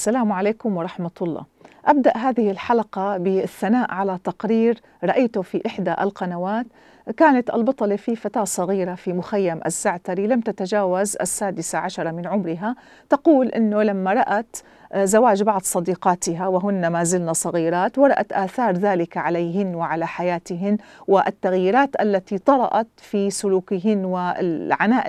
السلام عليكم ورحمة الله أبدأ هذه الحلقة بالثناء على تقرير رأيته في إحدى القنوات كانت البطلة في فتاة صغيرة في مخيم الزعتري لم تتجاوز السادسة عشرة من عمرها تقول أنه لما رأت زواج بعض صديقاتها وهن ما زلن صغيرات ورأت آثار ذلك عليهن وعلى حياتهن والتغييرات التي طرأت في سلوكهن والعناء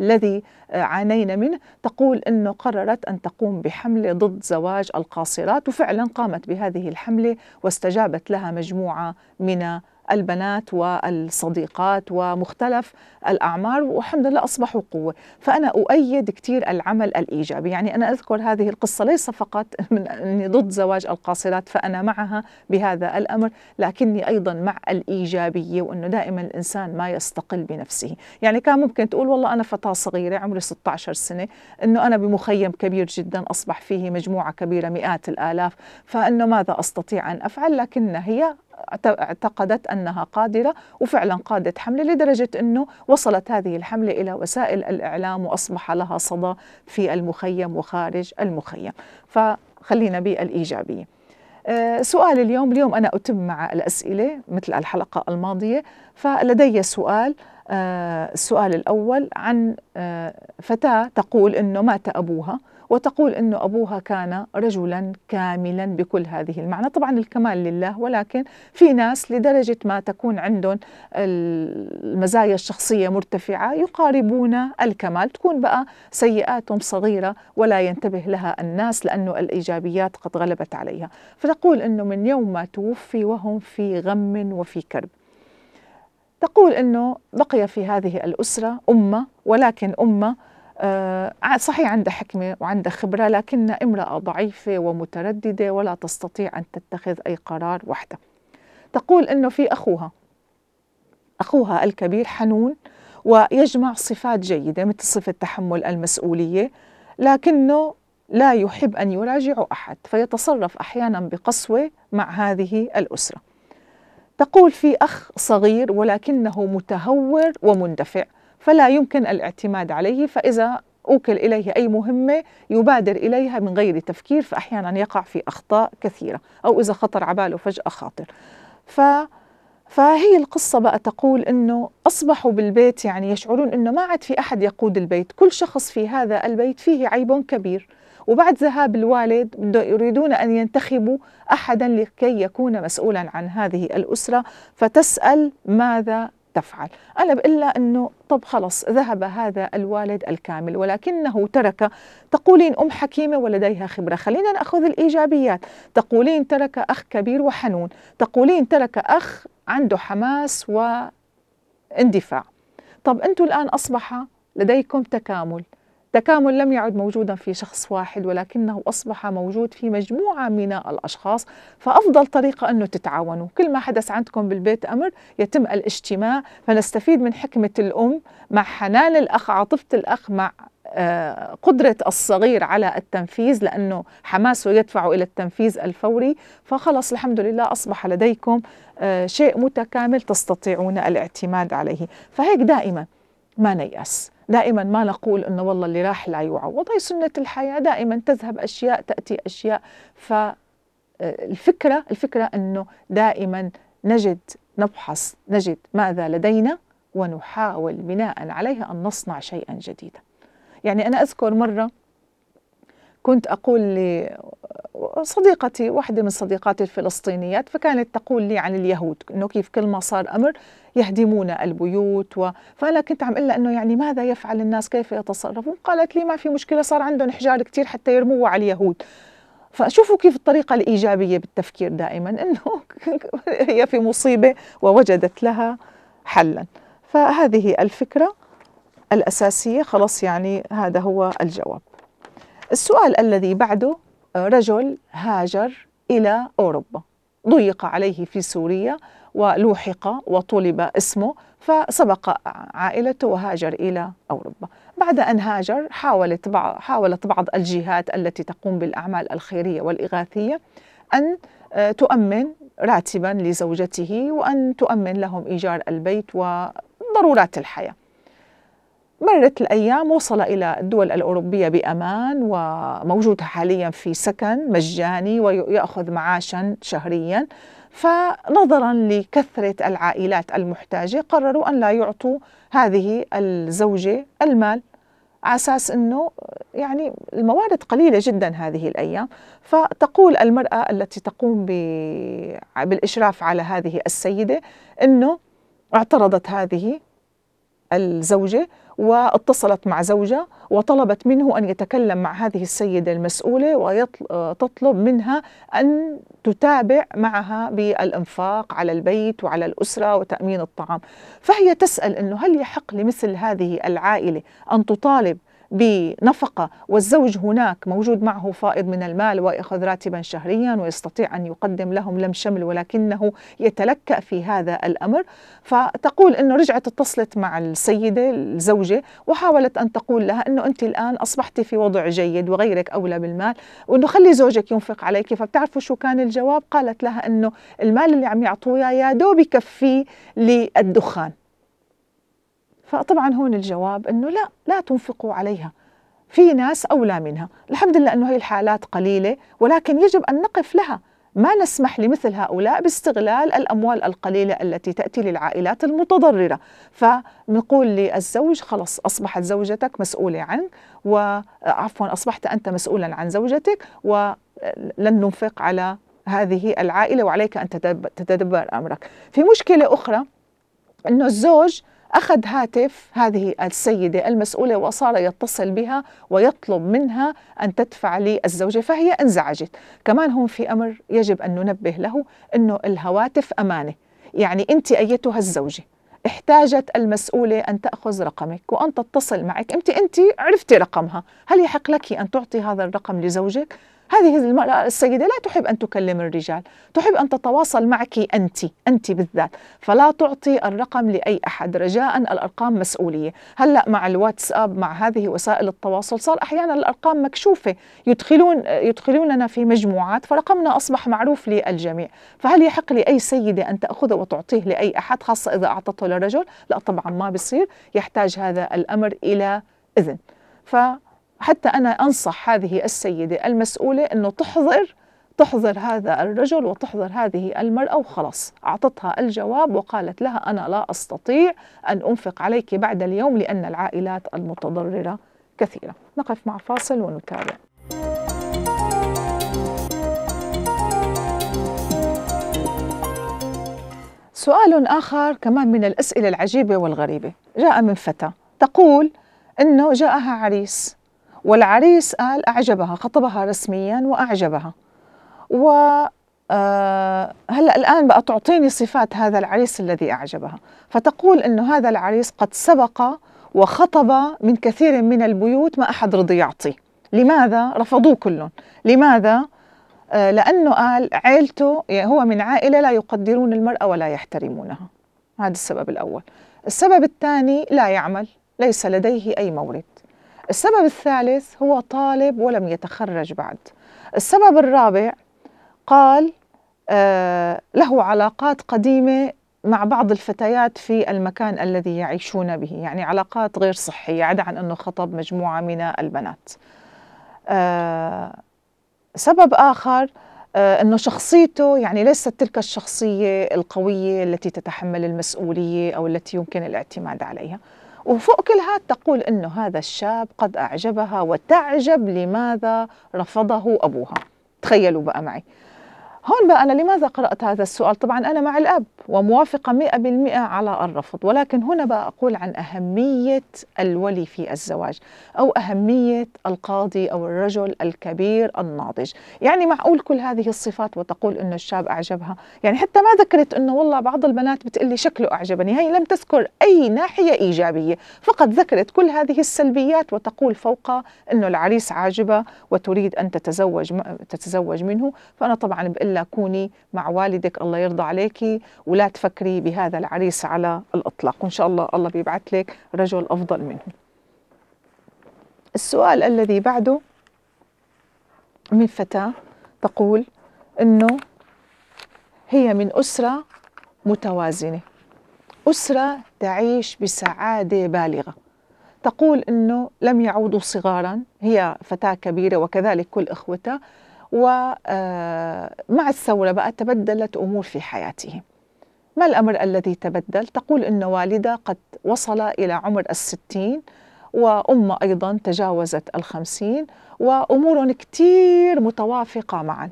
الذي عانين منه تقول أنه قررت أن تقوم بحملة ضد زواج القاصرات وفعلا قامت بهذه الحملة واستجابت لها مجموعة من البنات والصديقات ومختلف الأعمار والحمد لله أصبحوا قوة فأنا أؤيد كثير العمل الإيجابي يعني أنا أذكر هذه القصة ليس فقط من أني ضد زواج القاصرات فأنا معها بهذا الأمر لكني أيضا مع الإيجابية وأنه دائما الإنسان ما يستقل بنفسه يعني كان ممكن تقول والله أنا فتاة صغيرة عمري 16 سنة أنه أنا بمخيم كبير جدا أصبح فيه مجموعة كبيرة مئات الآلاف فأنه ماذا أستطيع أن أفعل لكن هي اعتقدت أنها قادرة وفعلا قادت حملة لدرجة أنه وصلت هذه الحملة إلى وسائل الإعلام وأصبح لها صدى في المخيم وخارج المخيم فخلينا بالإيجابية آه، سؤال اليوم اليوم أنا أتم مع الأسئلة مثل الحلقة الماضية فلدي سؤال آه، السؤال الأول عن آه، فتاة تقول أنه مات أبوها وتقول أنه أبوها كان رجلا كاملا بكل هذه المعنى طبعا الكمال لله ولكن في ناس لدرجة ما تكون عندهم المزايا الشخصية مرتفعة يقاربون الكمال تكون بقى سيئاتهم صغيرة ولا ينتبه لها الناس لأنه الإيجابيات قد غلبت عليها فتقول أنه من يوم ما توفي وهم في غم وفي كرب تقول أنه بقي في هذه الأسرة أمة ولكن أمة آه، آه، صحيح عندها حكمة وعندها خبرة لكنها امرأة ضعيفة ومترددة ولا تستطيع أن تتخذ أي قرار وحدها تقول أنه في أخوها أخوها الكبير حنون ويجمع صفات جيدة مثل صفة تحمل المسؤولية لكنه لا يحب أن يراجع أحد فيتصرف أحيانا بقسوة مع هذه الأسرة تقول في أخ صغير ولكنه متهور ومندفع فلا يمكن الاعتماد عليه فإذا أوكل إليه أي مهمة يبادر إليها من غير تفكير فأحيانا يقع في أخطاء كثيرة أو إذا خطر عباله فجأة خاطر ف فهي القصة بقى تقول أنه أصبحوا بالبيت يعني يشعرون أنه ما عاد في أحد يقود البيت كل شخص في هذا البيت فيه عيب كبير وبعد ذهاب الوالد يريدون أن ينتخبوا أحدا لكي يكون مسؤولا عن هذه الأسرة فتسأل ماذا تفعل أنا بقول أنه طب خلص ذهب هذا الوالد الكامل ولكنه ترك تقولين أم حكيمة ولديها خبرة خلينا نأخذ الإيجابيات تقولين ترك أخ كبير وحنون تقولين ترك أخ عنده حماس واندفاع طب أنتوا الآن أصبح لديكم تكامل التكامل لم يعد موجودا في شخص واحد ولكنه أصبح موجود في مجموعة من الأشخاص فأفضل طريقة أنه تتعاونوا كل ما حدث عندكم بالبيت أمر يتم الاجتماع فنستفيد من حكمة الأم مع حنان الأخ عاطفة الأخ مع آه، قدرة الصغير على التنفيذ لأنه حماسه يدفع إلى التنفيذ الفوري فخلص الحمد لله أصبح لديكم آه، شيء متكامل تستطيعون الاعتماد عليه فهيك دائما ما نيأس دائما ما نقول انه والله اللي راح لا يعوض هي سنه الحياه دائما تذهب اشياء تاتي اشياء فالفكره آه، الفكره انه دائما نجد نبحث نجد ماذا لدينا ونحاول بناء عليها ان نصنع شيئا جديدا يعني انا اذكر مره كنت اقول صديقتي واحدة من صديقاتي الفلسطينيات فكانت تقول لي عن اليهود إنه كيف كل ما صار أمر يهدمون البيوت و... فأنا كنت عم إلا إنه يعني ماذا يفعل الناس كيف يتصرفون قالت لي ما في مشكلة صار عندهم حجار كتير حتى يرموا على اليهود فشوفوا كيف الطريقة الإيجابية بالتفكير دائما إنه هي في مصيبة ووجدت لها حلا فهذه الفكرة الأساسية خلاص يعني هذا هو الجواب السؤال الذي بعده رجل هاجر إلى أوروبا ضيق عليه في سوريا ولوحق وطلب اسمه فسبق عائلته وهاجر إلى أوروبا بعد أن هاجر حاولت بعض, حاولت بعض الجهات التي تقوم بالأعمال الخيرية والإغاثية أن آه، تؤمن راتبا لزوجته وأن تؤمن لهم إيجار البيت وضرورات الحياة مرت الأيام وصل إلى الدول الأوروبية بأمان وموجود حاليا في سكن مجاني ويأخذ معاشا شهريا فنظرا لكثرة العائلات المحتاجة قرروا أن لا يعطوا هذه الزوجة المال على اساس انه يعني الموارد قليله جدا هذه الايام فتقول المراه التي تقوم بالاشراف على هذه السيده انه اعترضت هذه الزوجه واتصلت مع زوجها وطلبت منه أن يتكلم مع هذه السيدة المسؤولة وتطلب منها أن تتابع معها بالإنفاق على البيت وعلى الأسرة وتأمين الطعام فهي تسأل أنه هل يحق لمثل هذه العائلة أن تطالب بنفقة والزوج هناك موجود معه فائض من المال ويأخذ راتبا شهريا ويستطيع أن يقدم لهم لم شمل ولكنه يتلكأ في هذا الأمر فتقول أنه رجعت اتصلت مع السيدة الزوجة وحاولت أن تقول لها أنه أنت الآن أصبحت في وضع جيد وغيرك أولى بالمال وأنه خلي زوجك ينفق عليك فبتعرفوا شو كان الجواب قالت لها أنه المال اللي عم يعطوه يا دوب يكفيه للدخان فطبعا هون الجواب انه لا لا تنفقوا عليها في ناس اولى منها الحمد لله انه هي الحالات قليله ولكن يجب ان نقف لها ما نسمح لمثل هؤلاء باستغلال الأموال القليلة التي تأتي للعائلات المتضررة فنقول للزوج خلص أصبحت زوجتك مسؤولة عنك وعفوا أصبحت أنت مسؤولا عن زوجتك ولن ننفق على هذه العائلة وعليك أن تتدبر أمرك في مشكلة أخرى أنه الزوج أخذ هاتف هذه السيدة المسؤولة وصار يتصل بها ويطلب منها أن تدفع لي الزوجة فهي انزعجت كمان هون في أمر يجب أن ننبه له أنه الهواتف أمانة يعني أنت أيتها الزوجة احتاجت المسؤولة أن تأخذ رقمك وأن تتصل معك أنت أنت عرفتي رقمها هل يحق لك أن تعطي هذا الرقم لزوجك؟ هذه المرأة السيدة لا تحب أن تكلم الرجال تحب أن تتواصل معك أنت أنت بالذات فلا تعطي الرقم لأي أحد رجاء الأرقام مسؤولية هلأ مع الواتساب مع هذه وسائل التواصل صار أحيانا الأرقام مكشوفة يدخلون يدخلوننا في مجموعات فرقمنا أصبح معروف للجميع فهل يحق لأي سيدة أن تأخذه وتعطيه لأي أحد خاصة إذا أعطته لرجل لا طبعا ما بصير يحتاج هذا الأمر إلى إذن ف حتى أنا أنصح هذه السيدة المسؤولة أنه تحضر تحضر هذا الرجل وتحضر هذه المرأة وخلص أعطتها الجواب وقالت لها أنا لا أستطيع أن أنفق عليك بعد اليوم لأن العائلات المتضررة كثيرة نقف مع فاصل ونتابع سؤال آخر كمان من الأسئلة العجيبة والغريبة جاء من فتاة تقول أنه جاءها عريس والعريس قال أعجبها خطبها رسميا وأعجبها و آه، هلا الآن بقى تعطيني صفات هذا العريس الذي أعجبها فتقول أنه هذا العريس قد سبق وخطب من كثير من البيوت ما أحد رضي يعطيه لماذا؟ رفضوه كلهم لماذا؟ آه، لأنه قال عائلته يعني هو من عائلة لا يقدرون المرأة ولا يحترمونها هذا السبب الأول السبب الثاني لا يعمل ليس لديه أي مورد السبب الثالث هو طالب ولم يتخرج بعد السبب الرابع قال آه، له علاقات قديمة مع بعض الفتيات في المكان الذي يعيشون به يعني علاقات غير صحية عدا عن أنه خطب مجموعة من البنات آه، سبب آخر آه، أنه شخصيته يعني ليست تلك الشخصية القوية التي تتحمل المسؤولية أو التي يمكن الاعتماد عليها وفوق كل هذا تقول أنه هذا الشاب قد أعجبها وتعجب لماذا رفضه أبوها تخيلوا بقى معي هون بقى أنا لماذا قرأت هذا السؤال طبعا أنا مع الأب وموافقة مئة بالمئة على الرفض ولكن هنا بقى أقول عن أهمية الولي في الزواج أو أهمية القاضي أو الرجل الكبير الناضج يعني معقول كل هذه الصفات وتقول أنه الشاب أعجبها يعني حتى ما ذكرت أنه والله بعض البنات بتقلي شكله أعجبني هي لم تذكر أي ناحية إيجابية فقط ذكرت كل هذه السلبيات وتقول فوق أنه العريس عاجبة وتريد أن تتزوج تتزوج منه فأنا طبعا بقول كوني مع والدك الله يرضى عليكي ولا تفكري بهذا العريس على الإطلاق وإن شاء الله الله بيبعث لك رجل أفضل منه السؤال الذي بعده من فتاة تقول أنه هي من أسرة متوازنة أسرة تعيش بسعادة بالغة تقول أنه لم يعودوا صغارا هي فتاة كبيرة وكذلك كل إخوتها ومع آه، الثورة بقى تبدلت أمور في حياته ما الأمر الذي تبدل؟ تقول أن والدة قد وصل إلى عمر الستين وأم أيضا تجاوزت الخمسين وأمور كتير متوافقة معا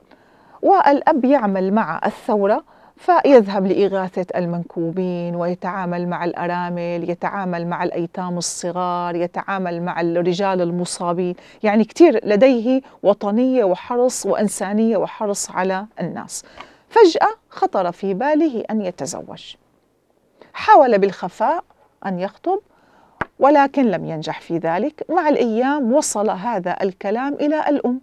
والأب يعمل مع الثورة فيذهب لإغاثة المنكوبين ويتعامل مع الأرامل يتعامل مع الأيتام الصغار يتعامل مع الرجال المصابين يعني كثير لديه وطنية وحرص وإنسانية وحرص على الناس فجأة خطر في باله أن يتزوج حاول بالخفاء أن يخطب ولكن لم ينجح في ذلك مع الأيام وصل هذا الكلام إلى الأم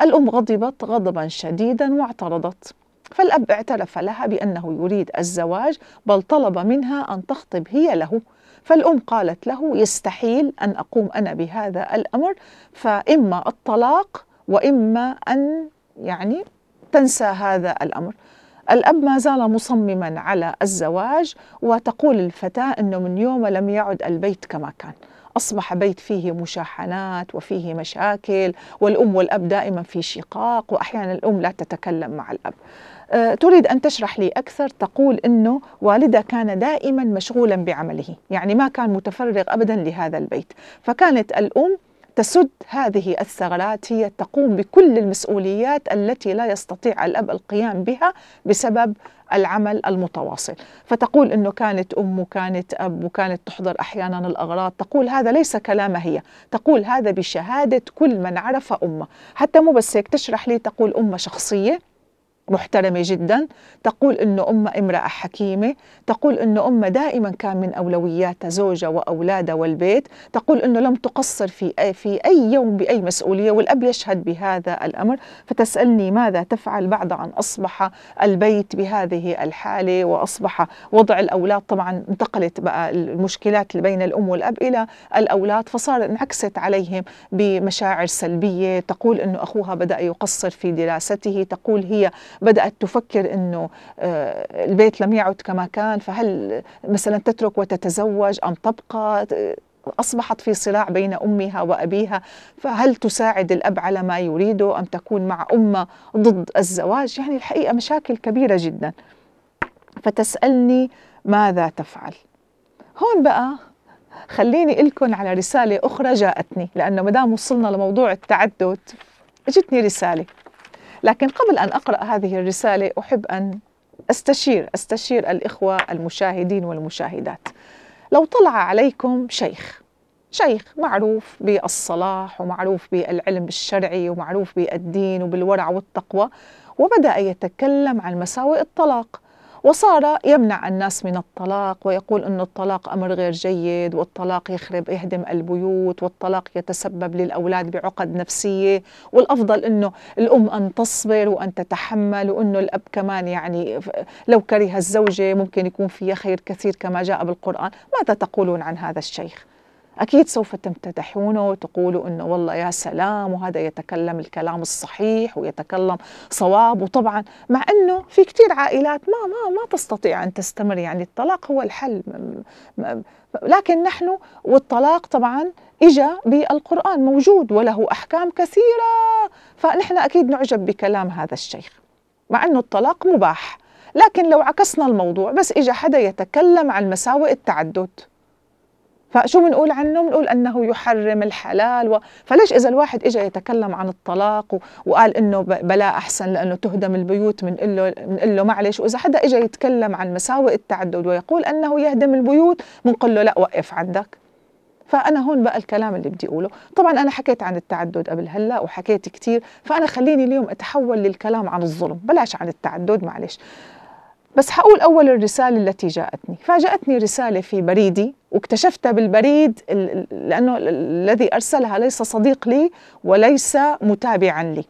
الأم غضبت غضبا شديدا واعترضت فالأب اعترف لها بأنه يريد الزواج بل طلب منها أن تخطب هي له فالأم قالت له يستحيل أن أقوم أنا بهذا الأمر فإما الطلاق وإما أن يعني تنسى هذا الأمر الأب ما زال مصمما على الزواج وتقول الفتاة أنه من يوم لم يعد البيت كما كان أصبح بيت فيه مشاحنات وفيه مشاكل والأم والأب دائما في شقاق وأحيانا الأم لا تتكلم مع الأب أه، تريد أن تشرح لي أكثر تقول أنه والدها كان دائما مشغولا بعمله يعني ما كان متفرغ أبدا لهذا البيت فكانت الأم تسد هذه الثغرات هي تقوم بكل المسؤوليات التي لا يستطيع الأب القيام بها بسبب العمل المتواصل فتقول أنه كانت أم وكانت أب وكانت تحضر أحيانا الأغراض تقول هذا ليس كلامها هي تقول هذا بشهادة كل من عرف أمه حتى مو بس هيك تشرح لي تقول أمه شخصية محترمة جدا تقول أنه امها امرأة حكيمة تقول أنه امها دائما كان من أولوياتها زوجها وأولادها والبيت تقول أنه لم تقصر في أي, في أي يوم بأي مسؤولية والأب يشهد بهذا الأمر فتسألني ماذا تفعل بعد أن أصبح البيت بهذه الحالة وأصبح وضع الأولاد طبعا انتقلت بقى المشكلات بين الأم والأب إلى الأولاد فصار انعكست عليهم بمشاعر سلبية تقول أنه أخوها بدأ يقصر في دراسته تقول هي بدأت تفكر أنه آه، البيت لم يعد كما كان فهل مثلا تترك وتتزوج أم تبقى أصبحت في صراع بين أمها وأبيها فهل تساعد الأب على ما يريده أم تكون مع أمة ضد الزواج يعني الحقيقة مشاكل كبيرة جدا فتسألني ماذا تفعل هون بقى خليني لكم على رسالة أخرى جاءتني لأنه مدام وصلنا لموضوع التعدد اجتني رسالة لكن قبل أن أقرأ هذه الرسالة أحب أن استشير استشير الإخوة المشاهدين والمشاهدات لو طلع عليكم شيخ شيخ معروف بالصلاح ومعروف بالعلم الشرعي ومعروف بالدين وبالورع والتقوى وبدأ يتكلم عن مساوئ الطلاق وصار يمنع الناس من الطلاق ويقول أن الطلاق أمر غير جيد والطلاق يخرب يهدم البيوت والطلاق يتسبب للأولاد بعقد نفسية والأفضل أنه الأم أن تصبر وأن تتحمل وأنه الأب كمان يعني لو كره الزوجة ممكن يكون فيها خير كثير كما جاء بالقرآن ماذا تقولون عن هذا الشيخ؟ أكيد سوف تمتدحونه وتقولوا أنه والله يا سلام وهذا يتكلم الكلام الصحيح ويتكلم صواب وطبعا مع أنه في كثير عائلات ما ما ما تستطيع أن تستمر يعني الطلاق هو الحل لكن نحن والطلاق طبعا إجا بالقرآن موجود وله أحكام كثيرة فنحن أكيد نعجب بكلام هذا الشيخ مع أنه الطلاق مباح لكن لو عكسنا الموضوع بس إجا حدا يتكلم عن مساوئ التعدد فشو بنقول عنه؟ بنقول انه يحرم الحلال و... فليش اذا الواحد اجى يتكلم عن الطلاق و... وقال انه بلا احسن لانه تهدم البيوت بنقول له بنقول له معلش واذا حدا اجى يتكلم عن مساوئ التعدد ويقول انه يهدم البيوت بنقول له لا وقف عندك فانا هون بقى الكلام اللي بدي اقوله طبعا انا حكيت عن التعدد قبل هلا وحكيت كثير فانا خليني اليوم اتحول للكلام عن الظلم بلاش عن التعدد معلش بس حقول أول الرسالة التي جاءتني فجاءتني رسالة في بريدي واكتشفتها بالبريد لأنه الذي أرسلها ليس صديق لي وليس متابعا لي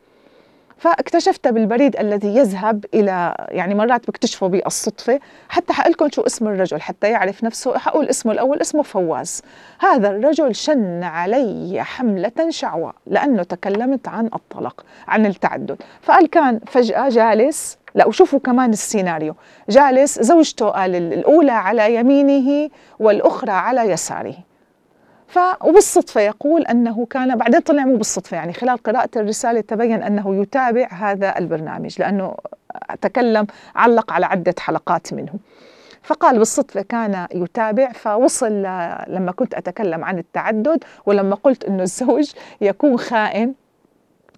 فاكتشفتها بالبريد الذي يذهب الى يعني مرات بكتشفه بالصدفه حتى حقلكم شو اسم الرجل حتى يعرف نفسه حقول اسمه الاول اسمه فواز هذا الرجل شن علي حمله شعواء لانه تكلمت عن الطلاق عن التعدد فقال كان فجاه جالس لا وشوفوا كمان السيناريو جالس زوجته قال الأولى على يمينه والأخرى على يساره فبالصدفة وبالصدفة يقول أنه كان بعدين طلع مو بالصدفة يعني خلال قراءة الرسالة تبين أنه يتابع هذا البرنامج لأنه تكلم علق على عدة حلقات منه فقال بالصدفة كان يتابع فوصل لما كنت أتكلم عن التعدد ولما قلت أنه الزوج يكون خائن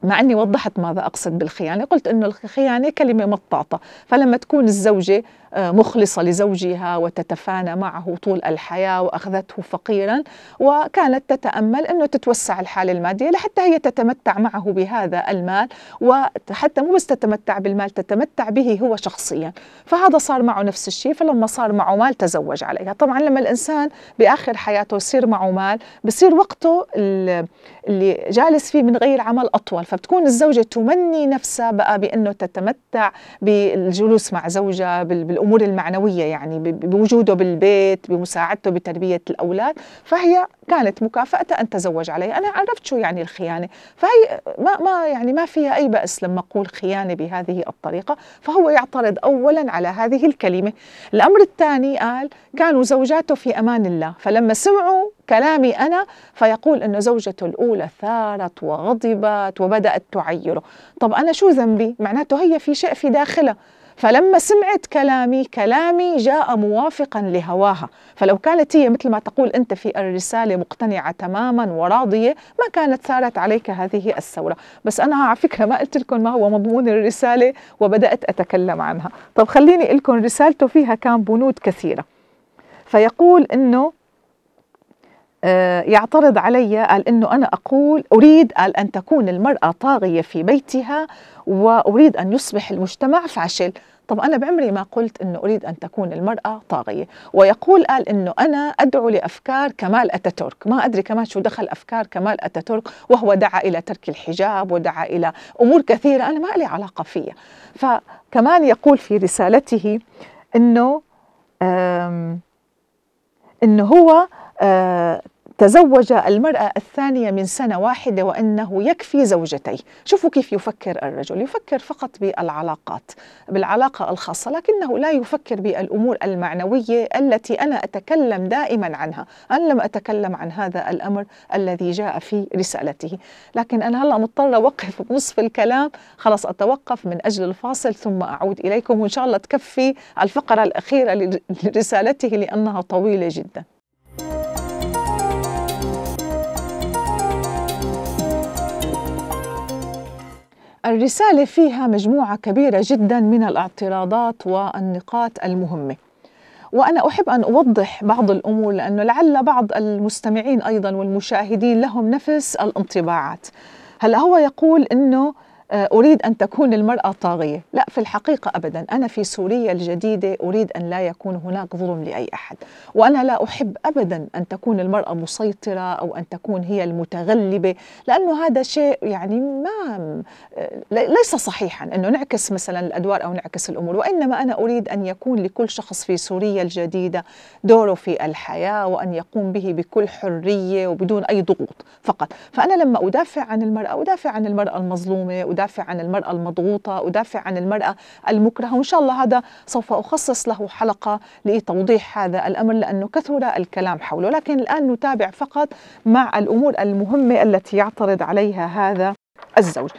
مع اني وضحت ماذا اقصد بالخيانه قلت انه الخيانه كلمه مطاطه فلما تكون الزوجه مخلصة لزوجها وتتفانى معه طول الحياة وأخذته فقيرا وكانت تتأمل أنه تتوسع الحالة المادية لحتى هي تتمتع معه بهذا المال وحتى مو بس تتمتع بالمال تتمتع به هو شخصيا فهذا صار معه نفس الشيء فلما صار معه مال تزوج عليها طبعا لما الإنسان بآخر حياته يصير معه مال بصير وقته اللي جالس فيه من غير عمل أطول فبتكون الزوجة تمني نفسها بقى بأنه تتمتع بالجلوس مع زوجها بال الامور المعنويه يعني بوجوده بالبيت بمساعدته بتربيه الاولاد فهي كانت مكافاته ان تزوج علي انا عرفت شو يعني الخيانه فهي ما ما يعني ما فيها اي باس لما اقول خيانه بهذه الطريقه فهو يعترض اولا على هذه الكلمه الامر الثاني قال كانوا زوجاته في امان الله فلما سمعوا كلامي أنا فيقول أن زوجته الأولى ثارت وغضبت وبدأت تعيره طب أنا شو ذنبي؟ معناته هي في شيء في داخلها فلما سمعت كلامي كلامي جاء موافقا لهواها فلو كانت هي مثل ما تقول أنت في الرسالة مقتنعة تماما وراضية ما كانت ثارت عليك هذه الثورة بس أنا على فكرة ما قلت لكم ما هو مضمون الرسالة وبدأت أتكلم عنها طب خليني لكم رسالته فيها كان بنود كثيرة فيقول أنه آه، يعترض علي قال انه انا اقول اريد قال ان تكون المراه طاغيه في بيتها واريد ان يصبح المجتمع فاشل طب انا بعمري ما قلت انه اريد ان تكون المراه طاغيه ويقول قال انه انا ادعو لافكار كمال اتاتورك ما ادري كمان شو دخل افكار كمال اتاتورك وهو دعا الى ترك الحجاب ودعا الى امور كثيره انا ما لي علاقه فيها فكمان يقول في رسالته انه انه هو آه، تزوج المرأة الثانية من سنة واحدة وأنه يكفي زوجتيه شوفوا كيف يفكر الرجل يفكر فقط بالعلاقات بالعلاقة الخاصة لكنه لا يفكر بالأمور المعنوية التي أنا أتكلم دائما عنها أنا لم أتكلم عن هذا الأمر الذي جاء في رسالته لكن أنا هلأ مضطرة أوقف بنصف الكلام خلاص أتوقف من أجل الفاصل ثم أعود إليكم وإن شاء الله تكفي الفقرة الأخيرة لرسالته لأنها طويلة جداً الرسالة فيها مجموعة كبيرة جدا من الاعتراضات والنقاط المهمة وأنا أحب أن أوضح بعض الأمور لأنه لعل بعض المستمعين أيضا والمشاهدين لهم نفس الانطباعات هلا هو يقول أنه آه، أريد أن تكون المرأة طاغية لا في الحقيقة أبدا أنا في سوريا الجديدة أريد أن لا يكون هناك ظلم لأي أحد وأنا لا أحب أبدا أن تكون المرأة مسيطرة أو أن تكون هي المتغلبة لأنه هذا شيء يعني ما آه، ليس صحيحا أنه نعكس مثلا الأدوار أو نعكس الأمور وإنما أنا أريد أن يكون لكل شخص في سوريا الجديدة دوره في الحياة وأن يقوم به بكل حرية وبدون أي ضغوط فقط فأنا لما أدافع عن المرأة أدافع عن المرأة المظلومة أدافع عن المرأة المضغوطة أدافع عن المرأة المكرهة وإن شاء الله هذا سوف أخصص له حلقة لتوضيح هذا الأمر لأنه كثر الكلام حوله لكن الآن نتابع فقط مع الأمور المهمة التي يعترض عليها هذا الزوج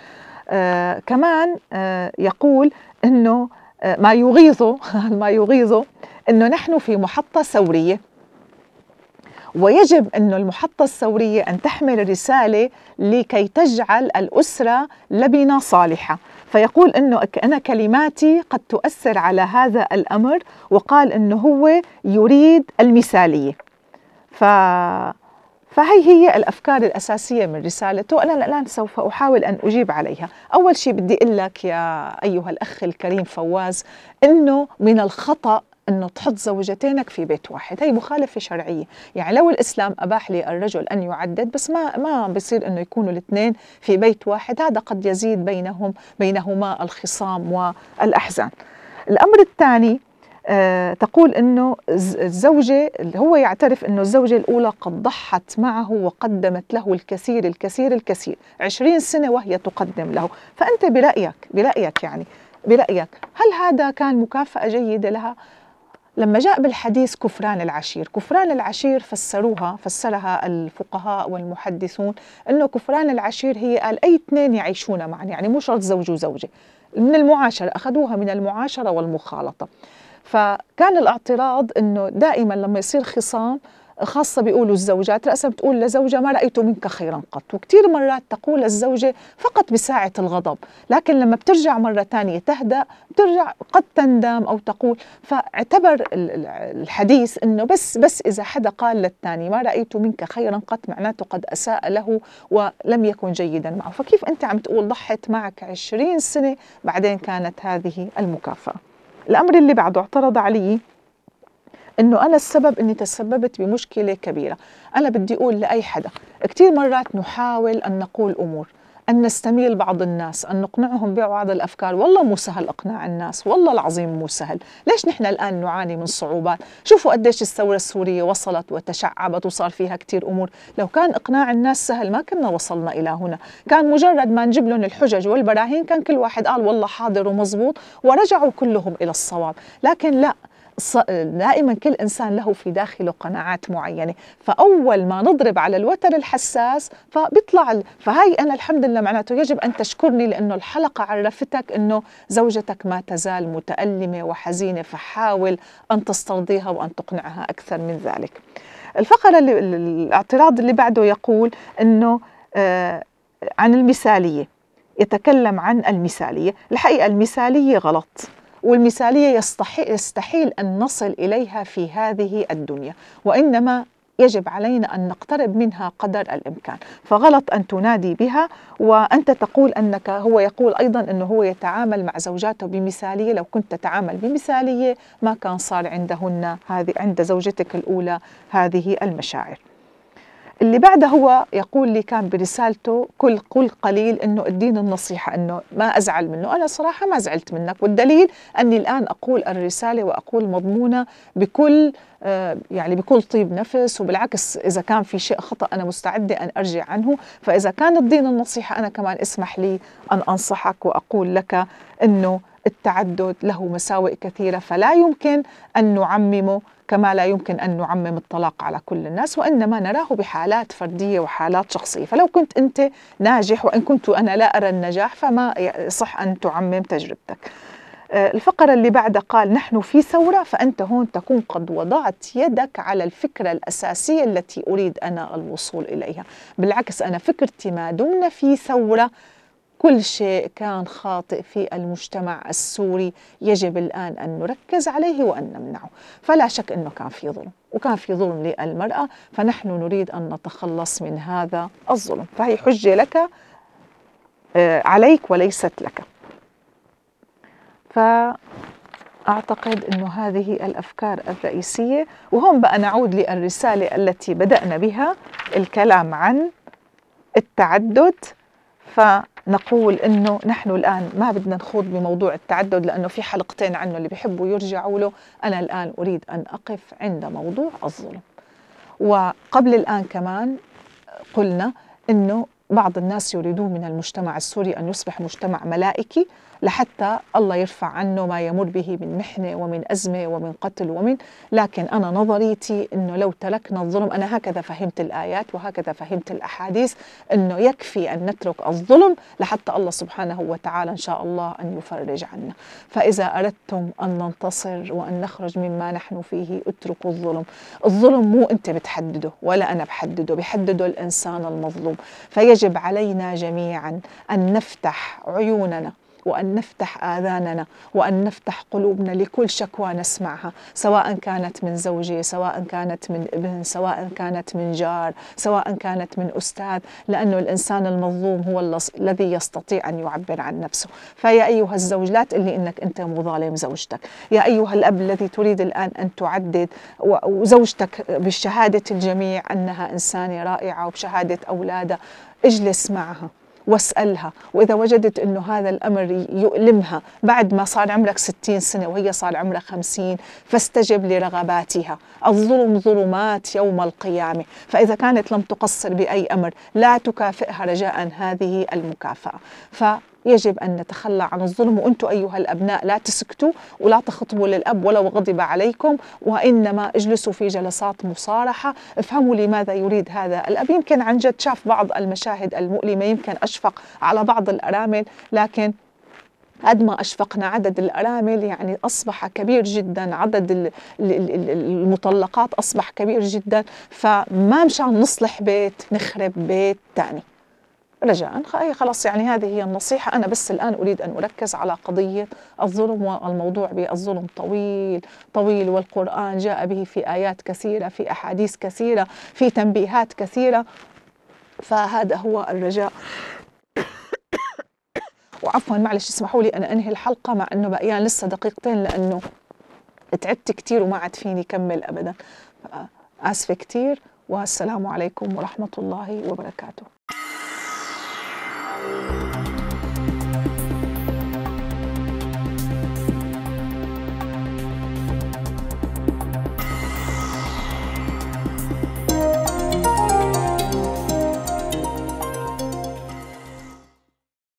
آه كمان آه يقول أنه آه، ما يغيظه ما يغيظه أنه نحن في محطة ثورية ويجب أن المحطة الثورية أن تحمل رسالة لكي تجعل الأسرة لبنة صالحة فيقول أنه أنا كلماتي قد تؤثر على هذا الأمر وقال أنه هو يريد المثالية ف... فهي هي الأفكار الأساسية من رسالته أنا الآن سوف أحاول أن أجيب عليها أول شيء بدي أقول لك يا أيها الأخ الكريم فواز أنه من الخطأ أنه تحط زوجتينك في بيت واحد هي مخالفة شرعية يعني لو الإسلام أباح للرجل أن يعدد بس ما ما بصير أنه يكونوا الاثنين في بيت واحد هذا قد يزيد بينهم بينهما الخصام والأحزان الأمر الثاني آه، تقول انه الزوجه هو يعترف انه الزوجه الاولى قد ضحت معه وقدمت له الكثير الكثير الكثير 20 سنه وهي تقدم له فانت برايك برايك يعني برايك هل هذا كان مكافاه جيده لها لما جاء بالحديث كفران العشير كفران العشير فسروها فسرها الفقهاء والمحدثون أنه كفران العشير هي قال أي اثنين يعيشون معا يعني مو شرط زوج وزوجة من المعاشرة أخذوها من المعاشرة والمخالطة فكان الاعتراض أنه دائما لما يصير خصام خاصة بيقولوا الزوجات رأسا بتقول لزوجة ما رأيت منك خيرا قط وكثير مرات تقول الزوجة فقط بساعة الغضب لكن لما بترجع مرة ثانية تهدأ بترجع قد تندم أو تقول فاعتبر الحديث أنه بس بس إذا حدا قال للثاني ما رأيت منك خيرا قط معناته قد أساء له ولم يكن جيدا معه فكيف أنت عم تقول ضحت معك 20 سنة بعدين كانت هذه المكافأة الأمر اللي بعده اعترض عليه انه انا السبب اني تسببت بمشكله كبيره انا بدي اقول لاي حدا كثير مرات نحاول ان نقول امور أن نستميل بعض الناس أن نقنعهم ببعض الأفكار والله مو سهل إقناع الناس والله العظيم مو سهل ليش نحن الآن نعاني من صعوبات شوفوا قديش الثورة السورية وصلت وتشعبت وصار فيها كثير أمور لو كان إقناع الناس سهل ما كنا وصلنا إلى هنا كان مجرد ما نجيب لهم الحجج والبراهين كان كل واحد قال والله حاضر ومزبوط ورجعوا كلهم إلى الصواب لكن لا دائما كل إنسان له في داخله قناعات معينة فأول ما نضرب على الوتر الحساس فبيطلع فهي أنا الحمد لله معناته يجب أن تشكرني لأنه الحلقة عرفتك أنه زوجتك ما تزال متألمة وحزينة فحاول أن تسترضيها وأن تقنعها أكثر من ذلك الفقرة اللي الاعتراض اللي بعده يقول أنه آه عن المثالية يتكلم عن المثالية الحقيقة المثالية غلط والمثالية يستحيل, أن نصل إليها في هذه الدنيا وإنما يجب علينا أن نقترب منها قدر الإمكان فغلط أن تنادي بها وأنت تقول أنك هو يقول أيضا أنه هو يتعامل مع زوجاته بمثالية لو كنت تتعامل بمثالية ما كان صار عندهن هذه عند زوجتك الأولى هذه المشاعر اللي بعده هو يقول لي كان برسالته كل قل قليل انه اديني النصيحه انه ما ازعل منه، انا صراحه ما زعلت منك والدليل اني الان اقول الرساله واقول مضمونه بكل آه، يعني بكل طيب نفس وبالعكس اذا كان في شيء خطا انا مستعده ان ارجع عنه، فاذا كان الدين النصيحه انا كمان اسمح لي ان انصحك واقول لك انه التعدد له مساوئ كثيره فلا يمكن ان نعممه كما لا يمكن أن نعمم الطلاق على كل الناس وإنما نراه بحالات فردية وحالات شخصية فلو كنت أنت ناجح وإن كنت أنا لا أرى النجاح فما يصح أن تعمم تجربتك آه، الفقرة اللي بعدها قال نحن في ثورة فأنت هون تكون قد وضعت يدك على الفكرة الأساسية التي أريد أنا الوصول إليها بالعكس أنا فكرتي ما دمنا في ثورة كل شيء كان خاطئ في المجتمع السوري يجب الآن أن نركز عليه وأن نمنعه فلا شك أنه كان في ظلم وكان في ظلم للمرأة فنحن نريد أن نتخلص من هذا الظلم فهي حجة لك آه، عليك وليست لك فأعتقد أن هذه الأفكار الرئيسية وهم بقى نعود للرسالة التي بدأنا بها الكلام عن التعدد ف نقول انه نحن الان ما بدنا نخوض بموضوع التعدد لانه في حلقتين عنه اللي بيحبوا يرجعوا له انا الان اريد ان اقف عند موضوع الظلم وقبل الان كمان قلنا انه بعض الناس يريدون من المجتمع السوري ان يصبح مجتمع ملائكي لحتى الله يرفع عنه ما يمر به من محنة ومن أزمة ومن قتل ومن لكن أنا نظريتي أنه لو تركنا الظلم أنا هكذا فهمت الآيات وهكذا فهمت الأحاديث أنه يكفي أن نترك الظلم لحتى الله سبحانه وتعالى إن شاء الله أن يفرج عنا فإذا أردتم أن ننتصر وأن نخرج مما نحن فيه اتركوا الظلم الظلم مو أنت بتحدده ولا أنا بحدده بحدده الإنسان المظلوم فيجب علينا جميعا أن نفتح عيوننا وأن نفتح آذاننا وأن نفتح قلوبنا لكل شكوى نسمعها سواء كانت من زوجي سواء كانت من ابن سواء كانت من جار سواء كانت من أستاذ لأنه الإنسان المظلوم هو الذي يستطيع أن يعبر عن نفسه فيا أيها الزوج لا تقلي أنك أنت مظالم زوجتك يا أيها الأب الذي تريد الآن أن تعدد وزوجتك بشهادة الجميع أنها إنسانة رائعة وبشهادة أولادها اجلس معها واسألها وإذا وجدت أنه هذا الأمر يؤلمها بعد ما صار عمرك 60 سنة وهي صار عمرها 50 فاستجب لرغباتها الظلم ظلمات يوم القيامة فإذا كانت لم تقصر بأي أمر لا تكافئها رجاء هذه المكافأة يجب أن نتخلى عن الظلم وأنتم أيها الأبناء لا تسكتوا ولا تخطبوا للأب ولو غضب عليكم وإنما اجلسوا في جلسات مصارحة افهموا لماذا يريد هذا الأب يمكن عن جد شاف بعض المشاهد المؤلمة يمكن أشفق على بعض الأرامل لكن قد ما أشفقنا عدد الأرامل يعني أصبح كبير جدا عدد المطلقات أصبح كبير جدا فما مشان نصلح بيت نخرب بيت ثاني رجاء خلاص يعني هذه هي النصيحة أنا بس الآن أريد أن أركز على قضية الظلم والموضوع بالظلم طويل طويل والقرآن جاء به في آيات كثيرة في أحاديث كثيرة في تنبيهات كثيرة فهذا هو الرجاء وعفوا معلش اسمحوا لي أنا أنهي الحلقة مع أنه بقيان يعني لسه دقيقتين لأنه تعبت كتير وما عاد فيني كمل أبدا آسفة كتير والسلام عليكم ورحمة الله وبركاته